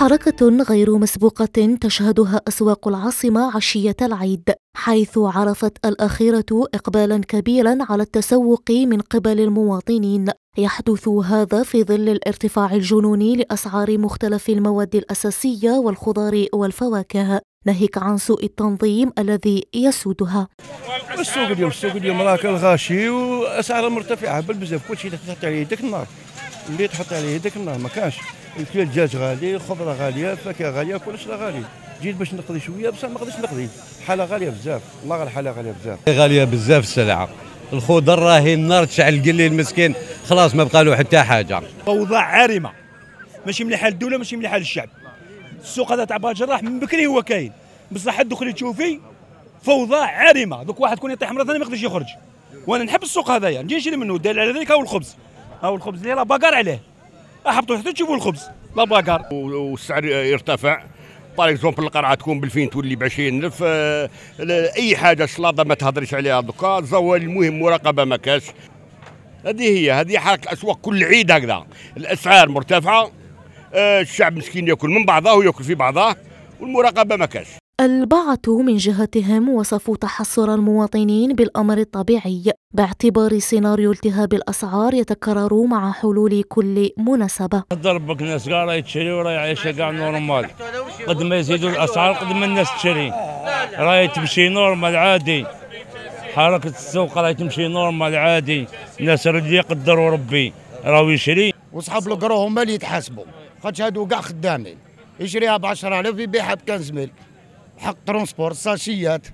حركة غير مسبوقة تشهدها أسواق العاصمة عشية العيد حيث عرفت الأخيرة إقبالا كبيرا على التسوق من قبل المواطنين يحدث هذا في ظل الارتفاع الجنوني لأسعار مختلف المواد الأساسية والخضار والفواكه ناهيك عن سوء التنظيم الذي يسودها السوق اليوم السوق اليوم كان غاشي واسعاره مرتفعه بالبزاف كل شيء تحط عليه يدك النار اللي تحط عليه يدك النار ما كانش فيها الدجاج غالي الخضره غاليه الفاكهه غاليه كلش راه غالي جيت باش نقضي شويه بصح ما غاديش نقضي الحاله غاليه بزاف والله الحاله غاليه بزاف غاليه بزاف السلعه الخضر راهي النار تشعل قلي المسكين خلاص ما بقى له حتى حاجه اوضاع عارمه ماشي مليحه للدوله ماشي مليحه للشعب السوق هذا تاع باجراح من بكري هو كاين بصح تدخلي تشوفي فوضى عارمه دوك واحد كون يطيح مره ثانيه ما يقدرش يخرج وانا نحب السوق هذايا نجي نشري منه دال على ذلك هو الخبز هو الخبز اللي راه باقر عليه احبطوا حتى تشوفوا الخبز لا باكار والسعر يرتفع باغ اكزومبل القرعه تكون ب 2000 تولي ب 20000 آه، اي حاجه الشلاضه ما تهضريش عليها دوكا الزوال المهم مراقبه ما كاش هذه هي هذه حركه الاسواق كل عيد هكذا الاسعار مرتفعه آه، الشعب مسكين ياكل من بعضه وياكل في بعضه والمراقبه ما كاش البعض من جهتهم وصفوا تحسر المواطنين بالأمر الطبيعي باعتبار سيناريو التهاب الأسعار يتكرر مع حلول كل مناسبة ضربك الناس كاع راهي تشري وراهي عايشة كاع نورمال قد ما يزيدوا الأسعار قد ما الناس تشري راهي تمشي نورمال عادي حركة السوق راهي تمشي نورمال عادي الناس اللي يقدروا ربي راهو يشري وصحاب القرو هما اللي يتحاسبوا خاطش هادو كاع خدامين يشريها ب 10000 يبيعها ب 15000 حق ترونسبور ساشيات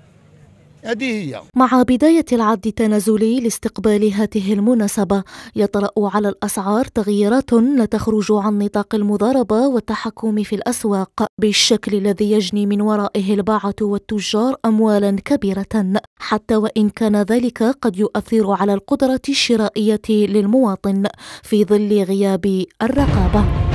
هذه هي مع بداية العد التنازلي لاستقبال هذه المناسبة يطرأ على الأسعار تغييرات لا تخرج عن نطاق المضاربة والتحكم في الأسواق بالشكل الذي يجني من ورائه الباعة والتجار أموالا كبيرة حتى وإن كان ذلك قد يؤثر على القدرة الشرائية للمواطن في ظل غياب الرقابة